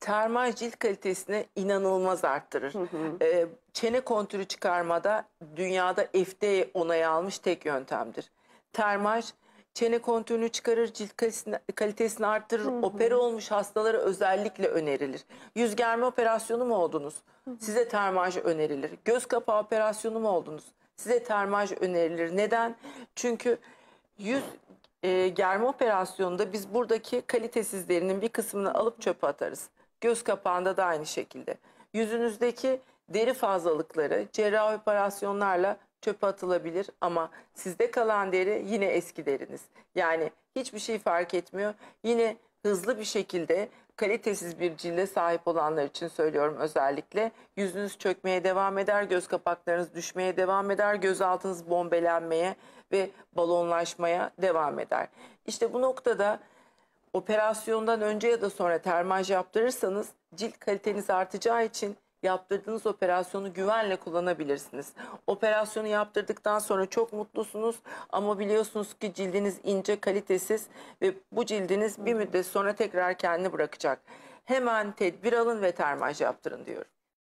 termal cilt kalitesini inanılmaz arttırır. Hı ee, çene kontürü çıkarmada dünyada FDA onayı almış tek yöntemdir. Termaj çene kontürünü çıkarır, cilt kalitesini, arttırır. Hı Opera olmuş hastalara özellikle önerilir. Yüz germe operasyonu mu oldunuz? Size termaj önerilir. Göz kapağı operasyonu mu oldunuz? Size termaj önerilir. Neden? Çünkü yüz e, germe operasyonunda biz buradaki kalitesizlerinin bir kısmını alıp çöpe atarız. Göz kapağında da aynı şekilde. Yüzünüzdeki deri fazlalıkları cerrahi operasyonlarla çöpe atılabilir ama sizde kalan deri yine eski deriniz. Yani hiçbir şey fark etmiyor. Yine hızlı bir şekilde kalitesiz bir cilde sahip olanlar için söylüyorum özellikle. Yüzünüz çökmeye devam eder, göz kapaklarınız düşmeye devam eder, göz altınız bombelenmeye ve balonlaşmaya devam eder. İşte bu noktada operasyondan önce ya da sonra termaj yaptırırsanız cilt kaliteniz artacağı için yaptırdığınız operasyonu güvenle kullanabilirsiniz. Operasyonu yaptırdıktan sonra çok mutlusunuz ama biliyorsunuz ki cildiniz ince, kalitesiz ve bu cildiniz bir müddet sonra tekrar kendini bırakacak. Hemen tedbir alın ve termaj yaptırın diyorum.